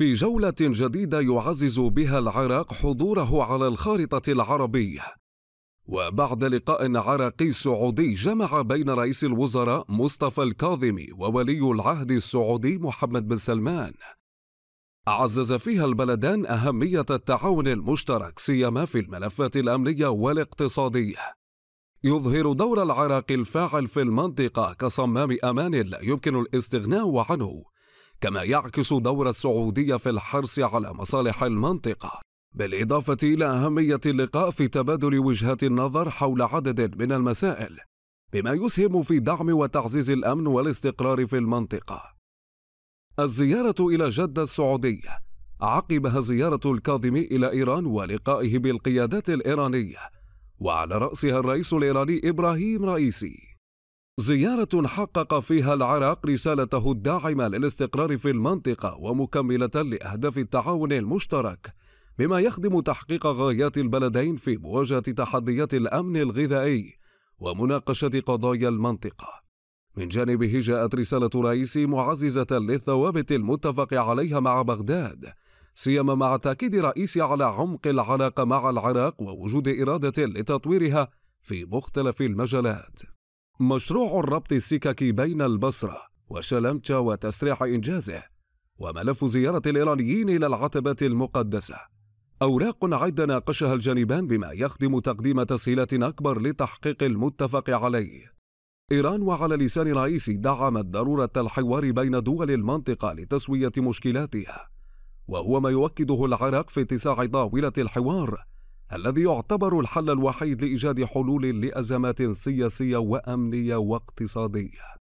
في جولة جديدة يعزز بها العراق حضوره على الخارطة العربية. وبعد لقاء عراقي سعودي جمع بين رئيس الوزراء مصطفى الكاظمي وولي العهد السعودي محمد بن سلمان. عزز فيها البلدان أهمية التعاون المشترك سيما في الملفات الأمنية والاقتصادية. يظهر دور العراق الفاعل في المنطقة كصمام أمان لا يمكن الاستغناء عنه كما يعكس دور السعودية في الحرص على مصالح المنطقة بالإضافة إلى أهمية اللقاء في تبادل وجهات النظر حول عدد من المسائل بما يسهم في دعم وتعزيز الأمن والاستقرار في المنطقة الزيارة إلى جدة السعودية عقبها زيارة الكاظم إلى إيران ولقائه بالقيادات الإيرانية وعلى رأسها الرئيس الإيراني إبراهيم رئيسي زيارة حقق فيها العراق رسالته الداعمة للاستقرار في المنطقة ومكملة لأهداف التعاون المشترك بما يخدم تحقيق غايات البلدين في مواجهة تحديات الأمن الغذائي ومناقشة قضايا المنطقة. من جانبه جاءت رسالة رئيسي معززة للثوابت المتفق عليها مع بغداد، سيما مع تأكيد رئيسي على عمق العلاقة مع العراق ووجود إرادة لتطويرها في مختلف المجالات. مشروع الربط السككي بين البصرة وشلمتشا وتسريع إنجازه وملف زيارة الإيرانيين إلى العتبة المقدسة أوراق عدة ناقشها الجانبان بما يخدم تقديم تسهيلات أكبر لتحقيق المتفق عليه إيران وعلى لسان رئيسي دعمت ضرورة الحوار بين دول المنطقة لتسوية مشكلاتها وهو ما يؤكده العراق في اتساع طاولة الحوار الذي يعتبر الحل الوحيد لايجاد حلول لازمات سياسيه وامنيه واقتصاديه